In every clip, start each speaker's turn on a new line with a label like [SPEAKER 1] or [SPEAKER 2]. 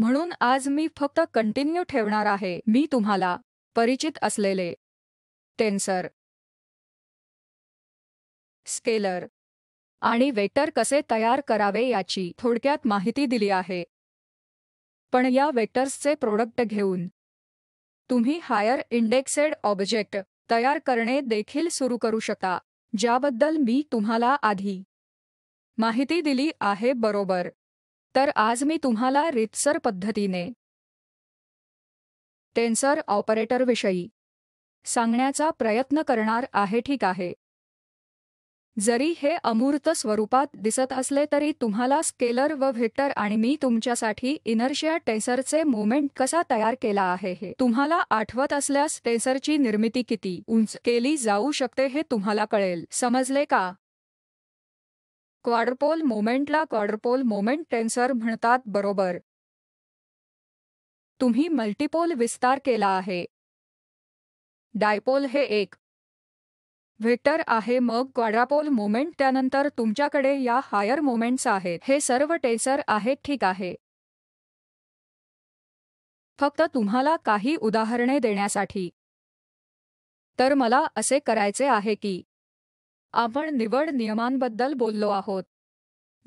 [SPEAKER 1] म्हणून आज मी फक्त कंटिन्यू ठेवणार आहे मी तुम्हाला
[SPEAKER 2] परिचित असलेले टेन्सर स्केलर आणि वेक्टर कसे तयार करावे याची थोडक्यात माहिती दिली आहे पण या वेक्टर्सचे प्रोडक्ट घेऊन तुम्ही हायर इंडेक्सेड ऑब्जेक्ट तयार करणे देखील सुरू करू शकता ज्याबद्दल मी तुम्हाला आधी माहिती दिली आहे बरोबर तर आज मी तुम्हाला रितसर पद्धतीने टेन्सर ऑपरेटरविषयी सांगण्याचा प्रयत्न करणार आहे ठीक आहे जरी हे अमूर्त स्वरूपात दिसत असले तरी तुम्हाला स्केलर व व्हेक्टर आणि मी तुमच्यासाठी इनर्शिया टेन्सरचे मोमेंट कसा तयार केला आहे हे तुम्हाला आठवत असल्यास टेन्सरची निर्मिती किती उंच केली जाऊ शकते हे तुम्हाला कळेल समजले का क्वाड्रपोल मोमेंटला क्वाड्रपोल मोमेंट टेन्सर म्हणतात
[SPEAKER 1] बरोबर तुम्ही मल्टीपोल विस्तार केला आहे डायपोल हे एक व्हेक्टर आहे मग क्वाड्रापोल
[SPEAKER 2] मोमेंट त्यानंतर तुमच्याकडे या हायर मोमेंट्स आहेत हे सर्व टेन्सर आहेत ठीक आहे फक्त तुम्हाला काही उदाहरणे देण्यासाठी तर मला असे करायचे आहे की आपण निवड नियमांबद्दल बोललो आहोत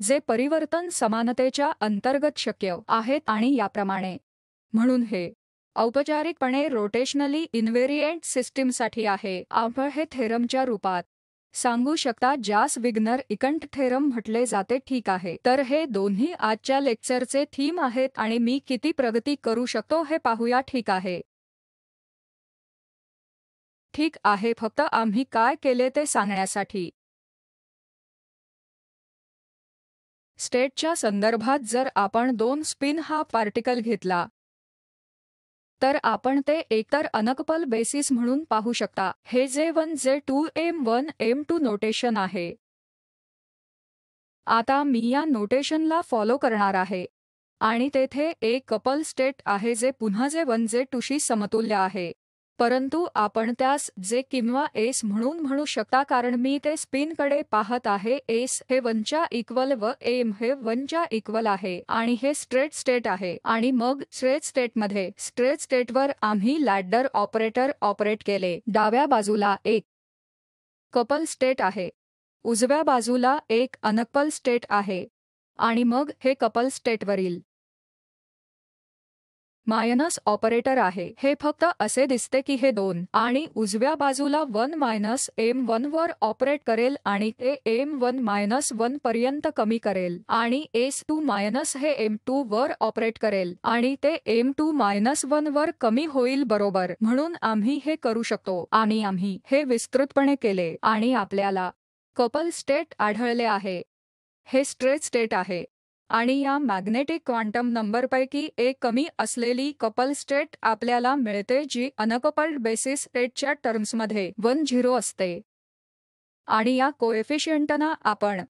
[SPEAKER 2] जे परिवर्तन समानतेच्या अंतर्गत शक्य आहेत आणि याप्रमाणे म्हणून हे औपचारिकपणे रोटेशनली इन्व्हेरिएंट सिस्टीमसाठी आहे आपण हे थेरमच्या रूपात सांगू शकता जास विग्नर इकंट थेरम म्हटले जाते ठीक आहे तर हे दोन्ही आजच्या लेक्चरचे थीम आहेत आणि मी किती प्रगती करू शकतो हे पाहूया ठीक आहे ठीक आहे फक्त आम्ही काय केले ते सांगण्यासाठी स्टेटच्या संदर्भात जर आपण दोन स्पिन हा पार्टिकल घेतला तर आपण ते एकतर अनकपल बेसिस म्हणून पाहू शकता हे J one J two M one M two notation आहे आता मी या नोटेशनला फॉलो करणार आहे आणि तेथे एक कपल स्टेट आहे जे पुन्हा जे वन जे टूशी समतुल्य आहे परंतु आपण त्यास जे किंवा एस म्हणून म्हणू शकता कारण मी ते स्पिनकडे पाहत आहे एस हे वनच्या इक्वल व एम हे वनच्या इक्वल आहे आणि हे स्ट्रेट स्टेट आहे आणि मग स्ट्रेट स्टेटमध्ये स्ट्रेट स्टेटवर आम्ही लॅडर ऑपरेटर ऑपरेट केले डाव्या बाजूला एक कपल स्टेट आहे उजव्या बाजूला एक अनकपल स्टेट आहे आणि मग हे कपल स्टेटवरील मायनस ऑपरेटर आहे हे फक्त असे दिसते की हे दोन आणि उजव्या बाजूला वन मायनस एम वन वर ऑपरेट करेल आणि ते एम वन मायनस वन पर्यंत कमी करेल आणि एस टू मायनस हे एम टू वर ऑपरेट करेल आणि ते एम टू मायनस वन वर कमी होईल बरोबर म्हणून आम्ही हे करू शकतो आणि आम्ही हे विस्तृतपणे केले आणि आपल्याला कपल स्टेट आढळले आहे हे स्ट्रेच स्टेट आहे आणि या मॅग्नेटिक क्वांटम नंबरपैकी एक कमी असलेली कपल स्टेट आपल्याला मिळते जी अनकपल्ड बेसिस स्टेटच्या टर्म्समध्ये वन झिरो असते आणि या कोएफिशियंटना आपण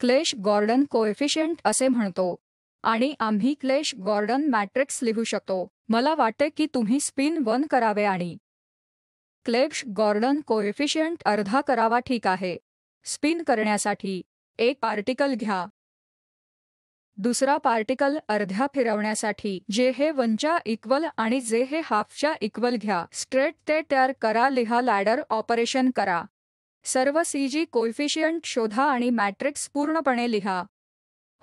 [SPEAKER 2] क्लेश गॉर्डन कोएफिशियंट असे म्हणतो आणि आम्ही क्लेश गॉर्डन मॅट्रिक्स लिहू शकतो मला वाटते की तुम्ही स्पिन वन करावे आणि क्लेश गॉर्डन कोएफिशियंट अर्धा करावा ठीक आहे स्पिन करण्यासाठी एक पार्टिकल घ्या दुसरा पार्टिकल अर्ध्या फिरवण्यासाठी जे हे वनच्या इक्वल आणि जे हे हाफच्या इक्वल घ्या स्ट्रेट ते तयार करा लिहा लॅडर ऑपरेशन करा सर्व सीजी कोइफिशियंट शोधा आणि मॅट्रिक्स पूर्णपणे लिहा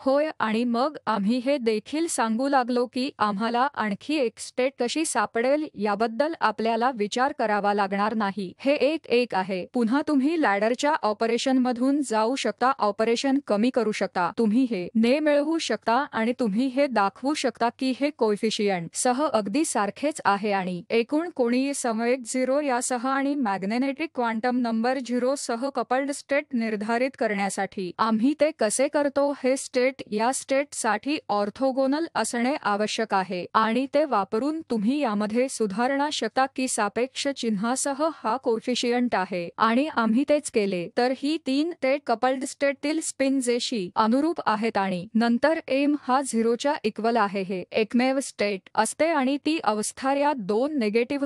[SPEAKER 2] होय आणि मग आम्ही हे देखील सांगू लागलो की आम्हाला आणखी एक स्टेट कशी सापडेल याबद्दल आपल्याला विचार करावा लागणार नाही हे एक एक आहे पुन्हा तुम्ही लॅडरच्या ऑपरेशनमधून जाऊ शकता ऑपरेशन कमी करू शकता तुम्ही हे ने मिळवू शकता आणि तुम्ही हे दाखवू शकता की हे कोइफिशियंट सह अगदी सारखेच आहे आणि एकूण कोणी समवेग झिरो यासह आणि मॅग्नेटिक क्वांटम नंबर झिरो सह कपल्ड स्टेट निर्धारित करण्यासाठी आम्ही ते कसे करतो हे स्टेट स्टेट या स्टेटसाठी ऑर्थोगोनल असणे आवश्यक आहे आणि ते वापरून तुम्ही यामध्ये सुधारणा शकता की सापेक्ष चिन्हासह हा कोफिशियंट आहे आणि आम्ही तेच केले तर ही तीन ते कपल्ड स्टेटतील स्पिन जेशी अनुरूप आहेत आणि नंतर एम हा झिरोच्या इक्वल आहे हे एकमेव स्टेट असते आणि ती अवस्था या दोन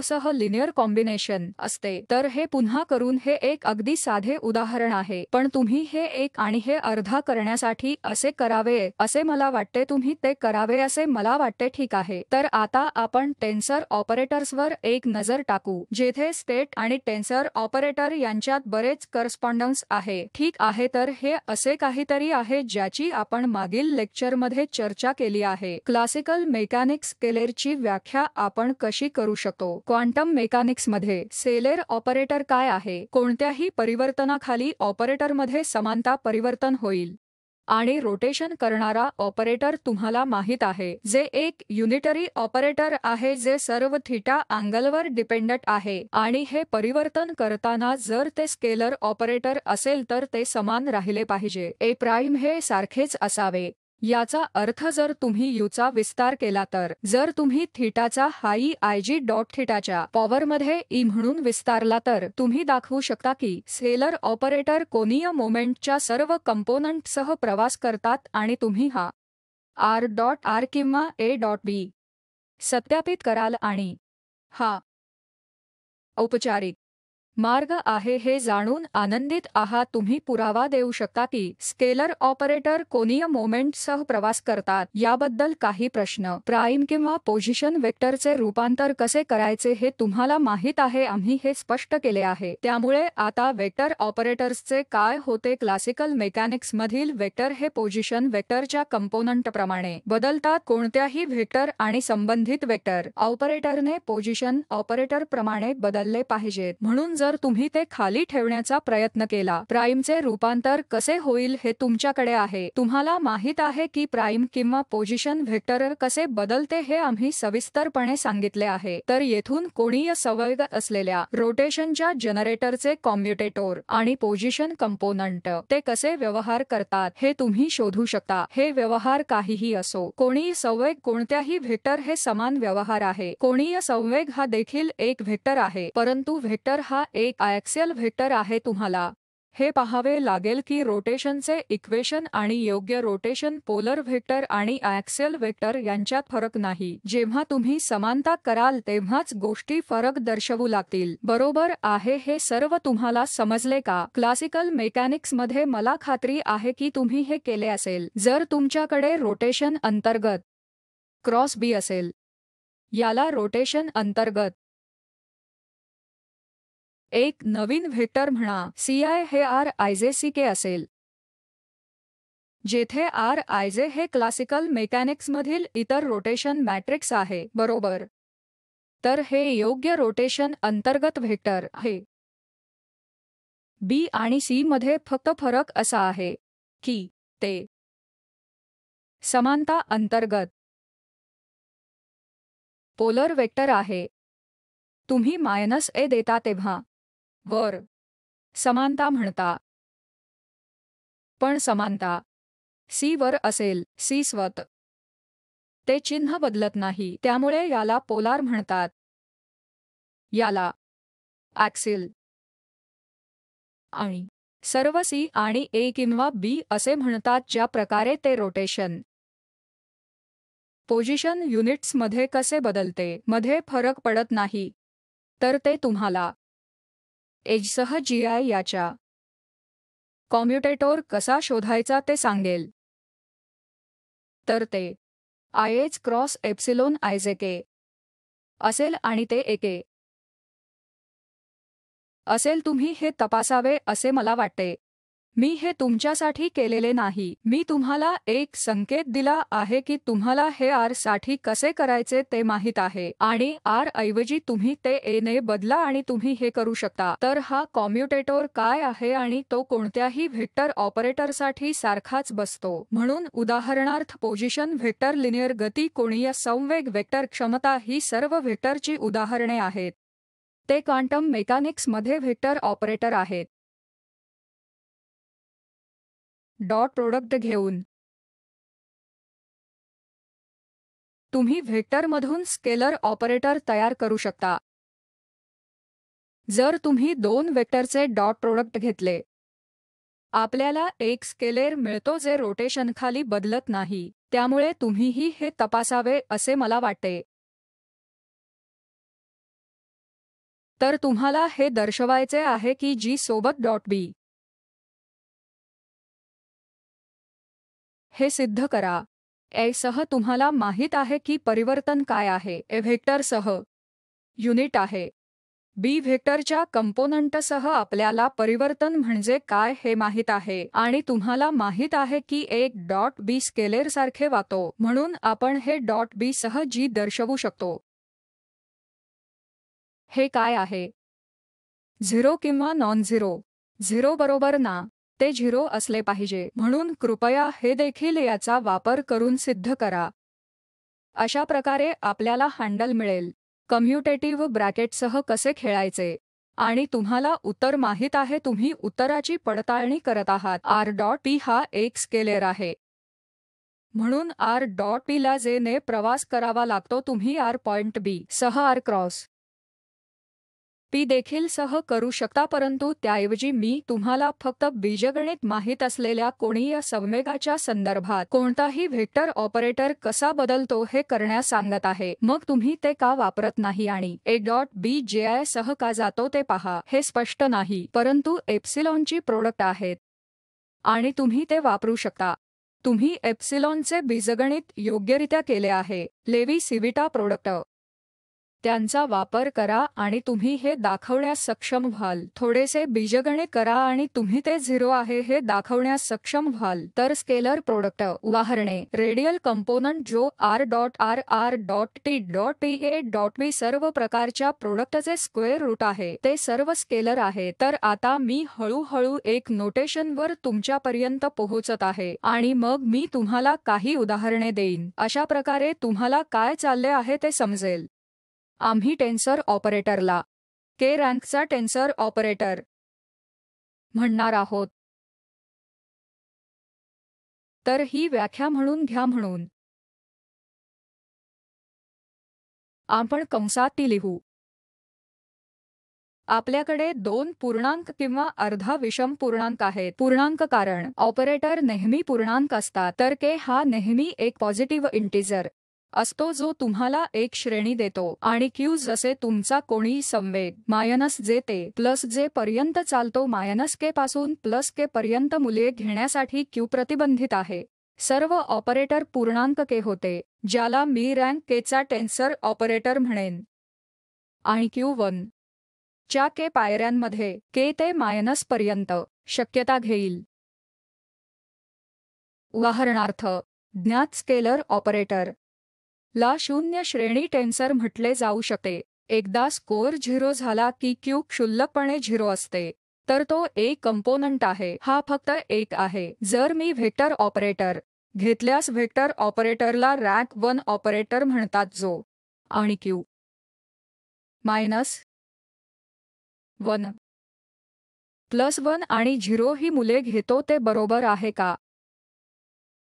[SPEAKER 2] सह लिनियर कॉम्बिनेशन असते तर हे पुन्हा करून हे एक अगदी साधे उदाहरण आहे पण तुम्ही हे एक आणि हे अर्धा करण्यासाठी असे करा करावे असे मला वाटते तुम्ही ते करावे असे मला वाटते ठीक आहे तर आता आपण टेन्सर ऑपरेटर्सवर एक नजर टाकू जेथे स्टेट आणि टेन्सर ऑपरेटर यांच्यात बरेच करस्पॉन्डन्स आहे ठीक आहे तर हे असे काहीतरी आहे ज्याची आपण मागील लेक्चरमध्ये चर्चा केली आहे क्लासिकल मेकॅनिक्स केलेरची व्याख्या आपण कशी करू शकतो क्वांटम मेकॅनिक्स मध्ये सेलेर ऑपरेटर काय आहे कोणत्याही परिवर्तनाखाली ऑपरेटरमध्ये समानता परिवर्तन होईल आणि रोटेशन करणारा ऑपरेटर तुम्हाला माहीत आहे जे एक युनिटरी ऑपरेटर आहे जे सर्व थिटा अँगलवर डिपेंडंट आहे आणि हे परिवर्तन करताना जर ते स्केलर ऑपरेटर असेल तर ते समान राहिले पाहिजे ए प्राइम हे सारखेच असावे याचा अर्थ जर तुम्ही युचा विस्तार केला तर जर तुम्ही थिटाचा हाई आय जी डॉट थिटाच्या पॉवरमध्ये ई म्हणून विस्तारला तर तुम्ही दाखवू शकता की सेलर ऑपरेटर कोनीय मोमेंटच्या सर्व कंपोनंटसह प्रवास करतात आणि तुम्ही हा आर डॉट आर किंवा ए डॉट बी सत्यापित कराल आणि हा औपचारिक मार्ग आहे हे जाणून आनंदित आहात तुम्ही पुरावा देऊ शकता की स्केलर ऑपरेटर कोनीय मोमेंटसह प्रवास करतात याबद्दल काही प्रश्न प्राईम किंवा पोझिशन वेक्टरचे रूपांतर कसे करायचे हे तुम्हाला माहीत आहे आम्ही हे स्पष्ट केले आहे त्यामुळे आता वेक्टर ऑपरेटर्सचे काय होते क्लासिकल मेकॅनिक्स मधील वेक्टर हे पोझिशन वेक्टरच्या कंपोनंट प्रमाणे बदलतात कोणत्याही व्हेक्टर आणि संबंधित वेक्टर ऑपरेटरने पोझिशन ऑपरेटर प्रमाणे बदलले पाहिजेत म्हणून जर तुम्ही ते खाली ठेवण्याचा प्रयत्न केला प्राईमचे रूपांतर कसे होईल हे तुमच्याकडे आहे तुम्हाला माहीत आहे की प्राईम किंवा पोझिशन व्हेक्टर कसे बदलते हे आम्ही सविस्तरपणे सांगितले आहे तर येथून कोणीय सवलगत असलेल्या रोटेशनच्या जनरेटरचे कॉम्प्युटेटोर आणि पोझिशन कंपोनंट ते कसे व्यवहार करतात हे तुम्ही शोधू शकता हे व्यवहार काहीही असो कोणी संवेग कोणत्याही व्हेक्टर हे समान व्यवहार आहे कोणीय संवेग हा देखील एक व्हेक्टर आहे परंतु व्हेक्टर हा एक ॲक्सेल व्हेक्टर आहे तुम्हाला हे पाहावे लागेल की रोटेशनचे इक्वेशन आणि योग्य रोटेशन पोलर व्हेक्टर आणि ॲक्सेल व्हेक्टर यांच्यात फरक नाही जेव्हा तुम्ही समानता कराल तेव्हाच गोष्टी फरक दर्शवू लागतील बरोबर आहे हे सर्व तुम्हाला समजले का क्लासिकल मेकॅनिक्समध्ये मला खात्री आहे की तुम्ही हे केले असेल जर तुमच्याकडे रोटेशन अंतर्गत क्रॉस बी असेल याला रोटेशन अंतर्गत एक नवीन व्हेटर म्हणा आय हे आर आयझे सी के असेल जेथे आर आयजे हे क्लासिकल मेकॅनिक्समधील इतर रोटेशन मॅट्रिक्स आहे बरोबर तर हे योग्य रोटेशन अंतर्गत व्हेटर आहे बी आणि सी मध्ये
[SPEAKER 1] फक्त फरक असा आहे की ते समानता अंतर्गत पोलर वेक्टर आहे तुम्ही मायनस ए देता तेव्हा वर समानता म्हणता
[SPEAKER 2] पण समानता सी वर असेल सी स्वत
[SPEAKER 1] ते चिन्ह बदलत नाही त्यामुळे याला पोलार म्हणतात याला ॲक्सिल आणि सर्व
[SPEAKER 2] सी आणि ए किंवा बी असे म्हणतात ज्या प्रकारे ते रोटेशन पोजिशन युनिट्समध्ये कसे बदलते मध्ये फरक पडत नाही तर ते तुम्हाला एजसह जी आय याच्या कॉम्युटेटोर कसा शोधायचा ते सांगेल तर ते I H cross epsilon K असेल आणि ते एके असेल तुम्ही हे तपासावे असे मला वाटते मी हे तुमच्यासाठी केलेले नाही मी तुम्हाला एक संकेत दिला आहे की तुम्हाला हे आर साठी कसे करायचे ते माहीत आहे आणि आर ऐवजी तुम्ही ते ए ने बदला आणि तुम्ही हे करू शकता तर हा कॉम्युटेटोर काय आहे आणि तो कोणत्याही व्हेक्टर ऑपरेटरसाठी सारखाच बसतो म्हणून उदाहरणार्थ पोझिशन व्हेक्टर लिनियर गती कोणीय संवेग व्हेक्टर क्षमता ही सर्व व्हेक्टरची उदाहरणे आहेत
[SPEAKER 1] ते क्वांटम मेकॅनिक्समध्ये व्हेक्टर ऑपरेटर आहेत डॉट प्रोडक्ट घेऊन तुम्ही व्हेक्टरमधून स्केलर ऑपरेटर तयार करू शकता
[SPEAKER 2] जर तुम्ही दोन व्हेक्टरचे डॉट प्रोडक्ट घेतले आपल्याला एक स्केलेर मिळतो जे रोटेशनखाली बदलत नाही त्यामुळे तुम्हीही हे तपासावे असे मला वाटते
[SPEAKER 1] तर तुम्हाला हे दर्शवायचे आहे की जी सोबत डॉट बी हे सिद्ध करा ए
[SPEAKER 2] सह तुम्हाला माहीत आहे की परिवर्तन काय आहे ए सह युनिट आहे बी व्हेक्टरच्या कंपोनंटसह आपल्याला परिवर्तन म्हणजे काय हे माहीत आहे आणि तुम्हाला माहीत आहे की एक डॉट बी स्केलेर सारखे वातो म्हणून आपण हे डॉट बी सह जी दर्शवू शकतो हे काय आहे झिरो किंवा नॉन झिरो झिरो बरोबर ना ते झिरो असले पाहिजे म्हणून कृपया हे देखील याचा वापर करून सिद्ध करा अशा प्रकारे आपल्याला हँडल मिळेल कम्युटेटिव्ह ब्रॅकेटसह कसे खेळायचे आणि तुम्हाला उत्तर माहीत आहे तुम्ही उत्तराची पडताळणी करत आहात आर डॉट पी हा एक स्केलेर आहे म्हणून आर डॉट पीला ने प्रवास करावा लागतो तुम्ही आर पॉइंट बी सह आर क्रॉस पी देखील सह करू शकता परंतु त्याऐवजी मी तुम्हाला फक्त बीजगणित माहीत असलेल्या कोणीय संवेगाच्या संदर्भात कोणताही व्हेक्टर ऑपरेटर कसा बदलतो हे करण्यास सांगत आहे मग तुम्ही ते का वापरत नाही आणि ए डॉट बी जे आय सह का जातो ते पहा हे स्पष्ट नाही परंतु एप्सिलॉनची प्रोडक्ट आहेत आणि तुम्ही ते वापरू शकता तुम्ही एप्सिलॉनचे बीजगणित योग्यरित्या केले आहे लेवी सिविटा प्रोडक्ट त्यांचा वापर करा आणि तुम्ही हे दाखवण्यास सक्षम व्हाल थोडेसे बीजगणे करा आणि तुम्ही ते झिरो आहे हे दाखवण्यास सक्षम व्हाल तर स्केलर प्रोडक्ट उदाहरणे रेडियल कंपोनंट जो R dot R R dot T dot P A dot B सर्व प्रकारच्या प्रोडक्टचे स्क्वेअर रूट आहे ते सर्व स्केलर आहे तर आता मी हळूहळू एक नोटेशन वर तुमच्यापर्यंत पोहोचत आहे आणि मग मी तुम्हाला काही उदाहरणे देईन अशा प्रकारे तुम्हाला काय चालले आहे ते समजेल आम्ही टेन्सर ऑपरेटरला
[SPEAKER 1] के रँकचा टेन्सर ऑपरेटर म्हणणार आहोत तर ही व्याख्या म्हणून घ्या म्हणून आपण कंसात ती लिहू आपल्याकडे दोन पूर्णांक किंवा अर्धा विषम पूर्णांक आहेत
[SPEAKER 2] पूर्णांक कारण ऑपरेटर नेहमी पूर्णांक असतात तर के हा नेहमी एक पॉझिटिव्ह इंटिजर असतो जो तुम्हाला एक श्रेणी देतो आणि क्यू जसे तुमचा कोणी संवेद मायनस जे ते प्लस जे पर्यंत चालतो मायनस के पासून प्लस के पर्यंत मुले घेण्यासाठी क्यू प्रतिबंधित आहे सर्व ऑपरेटर पूर्णांक के होते ज्याला मी रँक केचा टेन्सर ऑपरेटर म्हणेन आणि क्यू वन च्या के पायऱ्यांमध्ये के ते मायनस पर्यंत शक्यता घेईल उदाहरणार्थ ज्ञात स्केलर ऑपरेटर ला शून्य श्रेणी टेन्सर म्हटले जाऊ शकते एकदा स्कोअर झिरो झाला की क्यू क्षुल्लकपणे झिरो असते तर तो एक कंपोनंट आहे हा फक्त एक आहे जर मी व्हेक्टर ऑपरेटर घेतल्यास व्हेक्टर ऑपरेटरला
[SPEAKER 1] रॅक वन ऑपरेटर म्हणतात जो आणि Q minus one plus one आणि झिरो ही मुले
[SPEAKER 2] घेतो ते बरोबर आहे का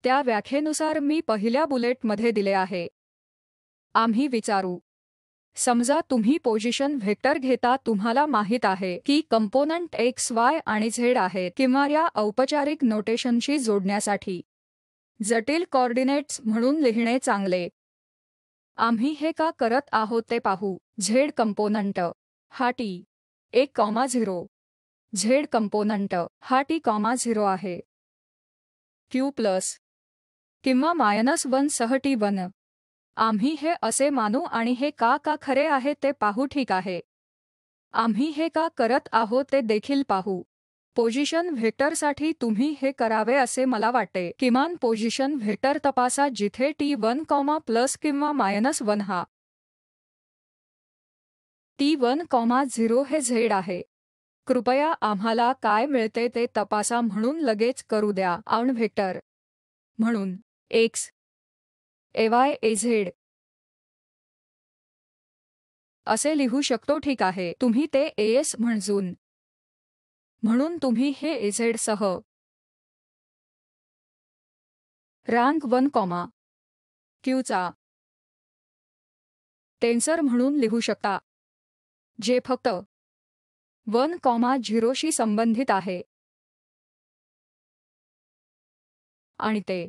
[SPEAKER 2] त्या व्याख्येनुसार मी पहिल्या बुलेटमध्ये दिले आहे आम्ही विचारू समजा तुम्ही पोझिशन व्हेक्टर घेता तुम्हाला माहीत आहे की कंपोनंट एक्स वाय आणि झेड आहेत किंवा या औपचारिक नोटेशनशी जोडण्यासाठी जटिल कॉर्डिनेट्स म्हणून लिहिणे चांगले आम्ही हे का करत आहोत ते पाहू झेड कंपोनंट हा टी एक कॉमा झिरो झेड कंपोनंट हा टी कॉमा झिरो आहे क्यू प्लस किंवा मायनस वन सह टी वन आम्ही हे असे मानू आणि हे का का खरे आहे ते पाहू ठीक आहे आम्ही हे का करत आहोत ते देखील पाहू पोझिशन व्हेक्टरसाठी तुम्ही हे करावे असे मला वाटते किमान पोझिशन व्हेक्टर तपासा जिथे टी वन कॉमा प्लस किंवा मायनस वन हा टी वन कॉमा झिरो हे झेड आहे कृपया आम्हाला काय मिळते ते तपासा
[SPEAKER 1] म्हणून लगेच करू द्या आण व्हेक्टर म्हणून एक्स एवाय एझेड असे लिहू शकतो ठीक आहे तुम्ही ते एस म्हणजून म्हणून तुम्ही हे एझेड सह रँक वन कॉमा क्यूचा टेन्सर म्हणून लिहू शकता जे फक्त वन कॉमा झिरोशी संबंधित आहे आणि ते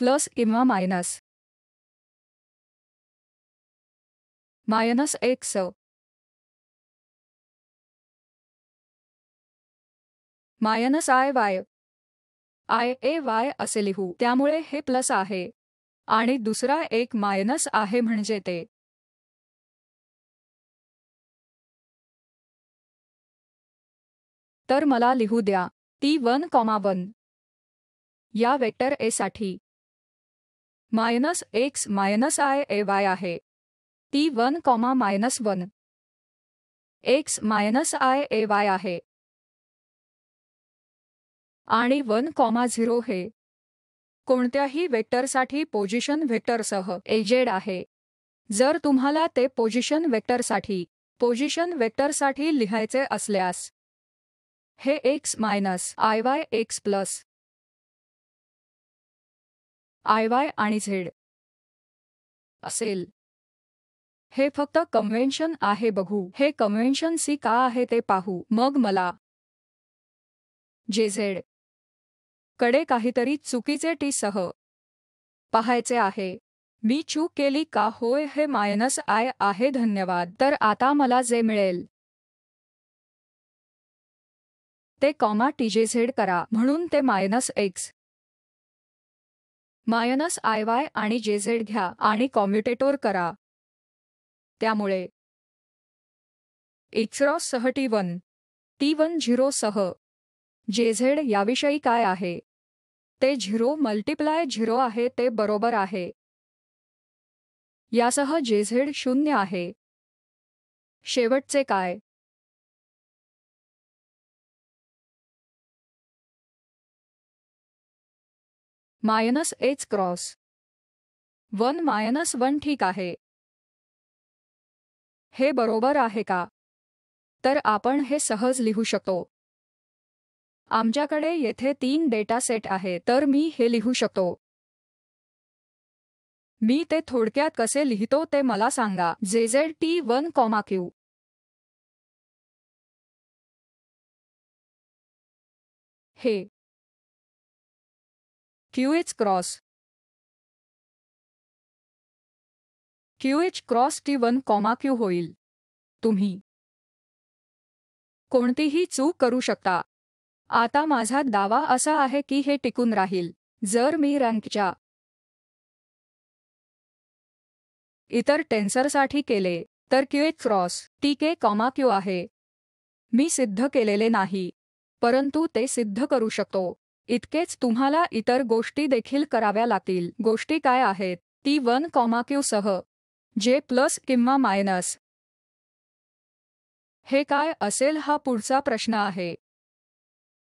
[SPEAKER 1] प्लस किंवा minus minus X minus I Y I A Y असे लिहू त्यामुळे हे प्लस आहे आणि दुसरा एक मायनस आहे म्हणजे ते तर मला लिहू द्या टी वन कॉमा वन या वेक्टर ए
[SPEAKER 2] साठी minus X minus I A Y आहे ती
[SPEAKER 1] one comma minus one X minus I A Y आहे आणि वन कॉमा झिरो हे
[SPEAKER 2] कोणत्याही वेक्टरसाठी पोझिशन व्हेक्टरसह एजेड आहे जर तुम्हाला ते पोझिशन वेक्टरसाठी पोझिशन वेक्टरसाठी लिहायचे असल्यास
[SPEAKER 1] हे X minus I Y X plus I Y आणि झेड असेल
[SPEAKER 2] हे फक्त कन्व्हेन्शन आहे बघू हे कन्व्हेन्शन सी का आहे ते पाहू मग मला जे झेड कडे काहीतरी चुकीचे टी सह पाहायचे आहे मी चूक केली का होय हे मायनस आय आहे धन्यवाद तर आता मला जे मिळेल ते कॉमा जे झेड करा म्हणून ते minus X minus I Y आणि जे झेड घ्या आणि कॉम्युटेटोर करा त्यामुळे एक्सरॉस सह T one T one zero सह जे झेड याविषयी काय आहे ते झिरो मल्टिप्लाय
[SPEAKER 1] झिरो आहे ते बरोबर आहे यासह जे झेड शून्य आहे शेवटचे काय minus H cross one minus one ठीक आहे
[SPEAKER 2] हे बरोबर आहे का तर आपण हे सहज लिहू शकतो आमच्याकडे येथे तीन डेटा सेट आहे तर मी हे लिहू शकतो
[SPEAKER 1] मी ते थोडक्यात कसे लिहितो ते मला सांगा जे Z T one comma Q हे QH cross QH cross T one comma Q होईल तुम्ही कोणतीही चूक
[SPEAKER 2] करू शकता आता माझा दावा असा आहे की हे टिकून राहील जर मी रँकच्या इतर टेन्सरसाठी केले तर Q H cross T K comma आहे मी सिद्ध केलेले नाही परंतु ते सिद्ध करू शकतो इतकेच तुम्हाला इतर गोष्टी देखील कराव्या लागतील गोष्टी काय आहेत ती वन कॉमाक्यू सह जे प्लस किंवा मायनस हे काय असेल हा पुढचा प्रश्न आहे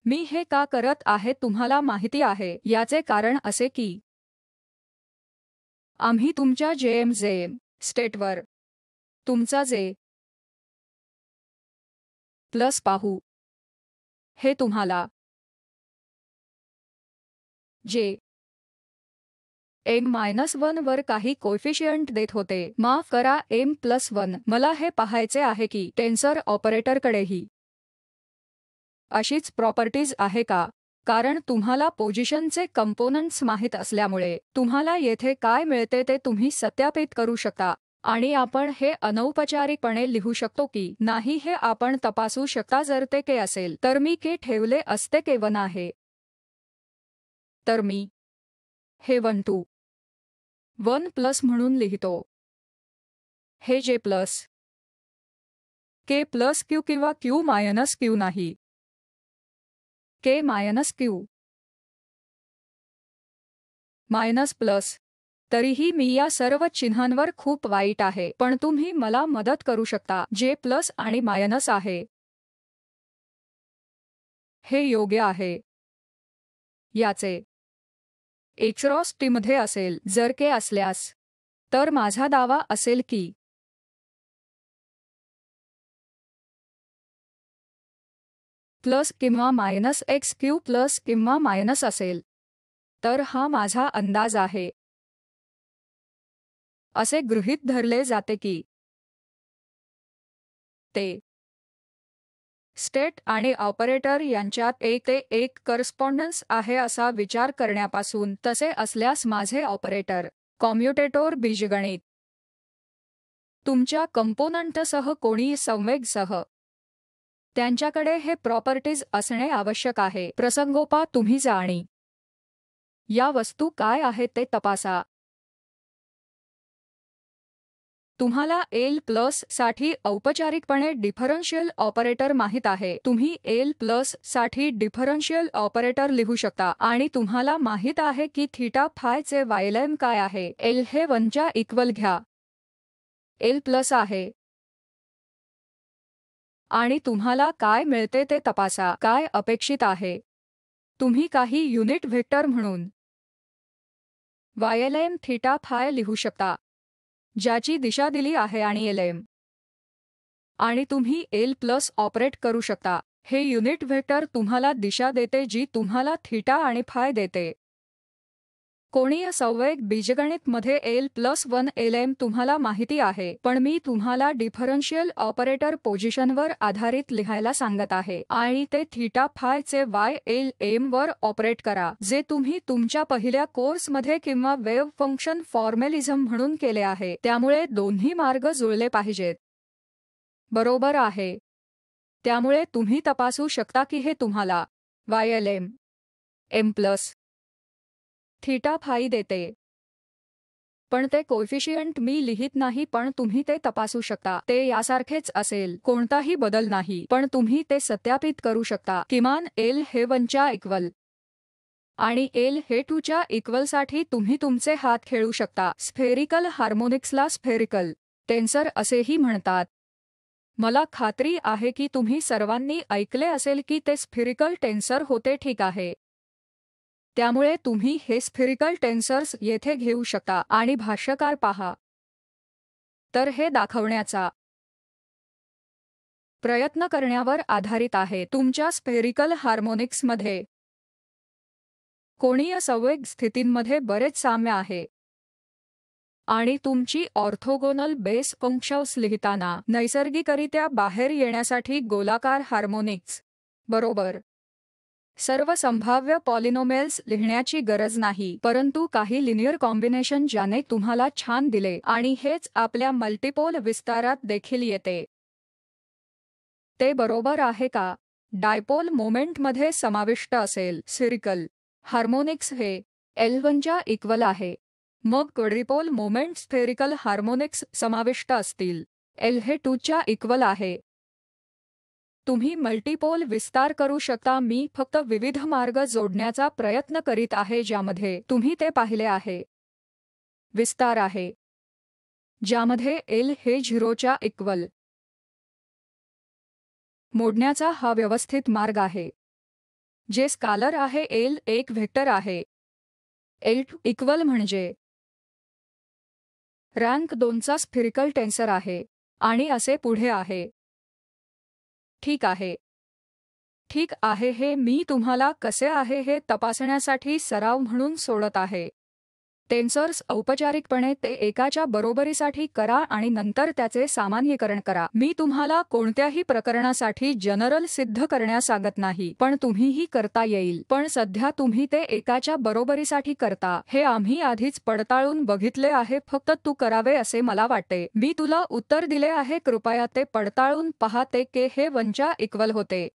[SPEAKER 2] मी हे का करत आहे तुम्हाला माहिती आहे याचे कारण असे
[SPEAKER 1] की आम्ही तुमच्या जेएम एम स्टेटवर तुमचा जे प्लस पाहू हे तुम्हाला जे एम मायनस वन वर काही कोफिशियंट देत होते माफ करा एम
[SPEAKER 2] प्लस वन मला हे पाहायचे आहे की टेन्सर ऑपरेटरकडेही अशीच प्रॉपर्टीज आहे का कारण तुम्हाला पोझिशनचे कंपोनंट्स माहीत असल्यामुळे तुम्हाला येथे काय मिळते ते तुम्ही सत्यापित करू शकता आणि आपण हे अनौपचारिकपणे लिहू शकतो की नाही हे आपण तपासू शकता जर ते के असेल
[SPEAKER 1] तर मी के ठेवले असते केवना आहे तर मी हे वन टू वन प्लस म्हणून लिहितो हे J plus K plus Q किंवा क्यू मायनस क्यू नाही K minus Q
[SPEAKER 2] minus plus तरीही मी या सर्व चिन्हांवर खूप वाईट आहे पण
[SPEAKER 1] तुम्ही मला मदत करू शकता जे प्लस आणि मायनस आहे हे योग्य आहे याचे एचरॉस टीमध्ये असेल जर के असल्यास तर माझा दावा असेल की प्लस किंवा मायनस एक्स क्यू प्लस किंवा मायनस असेल तर हा माझा अंदाज आहे असे गृहीत धरले जाते की ते स्टेट आणि
[SPEAKER 2] ऑपरेटर यांच्यात एक ते एक करस्पॉन्डन्स आहे असा विचार करण्यापासून तसे असल्यास माझे ऑपरेटर कॉम्युटेटोर बीजगणित तुमच्या कंपोनंटसह कोणी संवेगसह त्यांच्याकडे हे प्रॉपर्टीज असणे आवश्यक आहे प्रसंगोपा तुम्ही जाणी या वस्तू काय आहेत ते तपासा तुम्हाला एल प्लस साठी औपचारिकपणे डिफरन्शियल ऑपरेटर माहीत आहे तुम्ही एल प्लस साठी डिफरन्शियल ऑपरेटर लिहू शकता आणि तुम्हाला माहीत आहे की थीटा फायचे वायलम काय आहे एल हे वनच्या इक्वल घ्या एल प्लस आहे आणि तुम्हाला काय मिळते ते तपासा काय अपेक्षित आहे तुम्ही काही युनिट व्हेक्टर म्हणून वायलम थीटा फाय लिहू शकता ज्याची दिशा दिली आहे आणि एल एम आणि तुम्ही एल प्लस ऑपरेट करू शकता हे युनिट व्हेक्टर तुम्हाला दिशा देते जी तुम्हाला थीटा आणि फाय देते या संवेग बीजगणित मध्ये L plus one L M तुम्हाला माहिती आहे पण मी तुम्हाला डिफरन्शियल ऑपरेटर पोझिशनवर आधारित लिहायला सांगत आहे आणि ते थीटा फाय चे वाय एल एम वर ऑपरेट करा जे तुम्ही तुमच्या पहिल्या कोर्समध्ये किंवा वेव्ह फंक्शन फॉर्मेलिझम म्हणून केले आहे त्यामुळे दोन्ही मार्ग जुळले पाहिजेत बरोबर आहे त्यामुळे तुम्ही तपासू शकता की हे तुम्हाला Y L M M plus theta phi देते पण ते कोफिशियंट मी लिहित नाही पण तुम्ही ते तपासू शकता ते यासारखेच असेल कोणताही बदल नाही पण तुम्ही ते सत्यापित करू शकता किमान एल हे वनच्या इक्वल आणि एल हे टूच्या इक्वलसाठी तुम्ही तुमचे हात खेळू शकता स्फेरिकल हार्मोनिक्सला स्फेरिकल टेन्सर असेही म्हणतात मला खात्री आहे की तुम्ही सर्वांनी ऐकले असेल की ते स्फिरिकल टेन्सर होते ठीक आहे त्यामुळे तुम्ही हे स्फेरिकल टेन्सर्स येथे घेऊ शकता आणि भाष्यकार पहा तर हे दाखवण्याचा प्रयत्न करण्यावर आधारित आहे तुमच्या स्फेरिकल हार्मोनिक्समध्ये कोणीय संवेग स्थितींमध्ये बरेच साम्य आहे आणि तुमची ऑर्थोगोनल बेस फंक्शन्स लिहिताना नैसर्गिकरित्या बाहेर येण्यासाठी गोलाकार हार्मोनिक्स बरोबर सर्व संभाव्य पॉलिनोमेल्स लिहिण्याची गरज नाही परंतु काही लिनियर कॉम्बिनेशन ज्याने तुम्हाला छान दिले आणि हेच आपल्या मल्टिपोल विस्तारात देखील येते ते बरोबर आहे का डायपोल मोमेंटमध्ये समाविष्ट असेल सिरिकल हार्मोनिक्स हे एल्वनच्या इक्वल आहे मग क्वड्रिपोल मोमेंट स्फेरिकल हार्मोनिक्स समाविष्ट असतील एल हे टूच्या इक्वल आहे तुम्ही मल्टीपोल विस्तार करू शकता मी फक्त विविध मार्ग जोडण्याचा प्रयत्न करीत आहे ज्यामध्ये तुम्ही ते पाहिले आहे विस्तार आहे ज्यामध्ये एल हे झिरोच्या इक्वल मोडण्याचा हा व्यवस्थित मार्ग आहे जे स्कालर आहे एल एक व्हेक्टर आहे एल
[SPEAKER 1] इक्वल म्हणजे रँक दोनचा स्फिरिकल टेन्सर आहे आणि असे पुढे आहे ठीक आहे
[SPEAKER 2] ठीक आहे हे मी तुम्हाला कसे आहे हे तपासण्यासाठी सराव म्हणून सोडत आहे टेन्सर्स औपचारिकपणे ते एकाच्या बरोबरीसाठी करा आणि नंतर त्याचे सामान्यीकरण करा मी तुम्हाला कोणत्याही प्रकरणासाठी जनरल सिद्ध करण्यास सांगत नाही पण तुम्हीही करता येईल पण सध्या तुम्ही ते एकाच्या बरोबरीसाठी करता हे आम्ही आधीच पडताळून बघितले आहे फक्त तू करावे असे मला वाटते मी तुला उत्तर
[SPEAKER 1] दिले आहे कृपया ते पडताळून पहा के हे वंचा इक्वल होते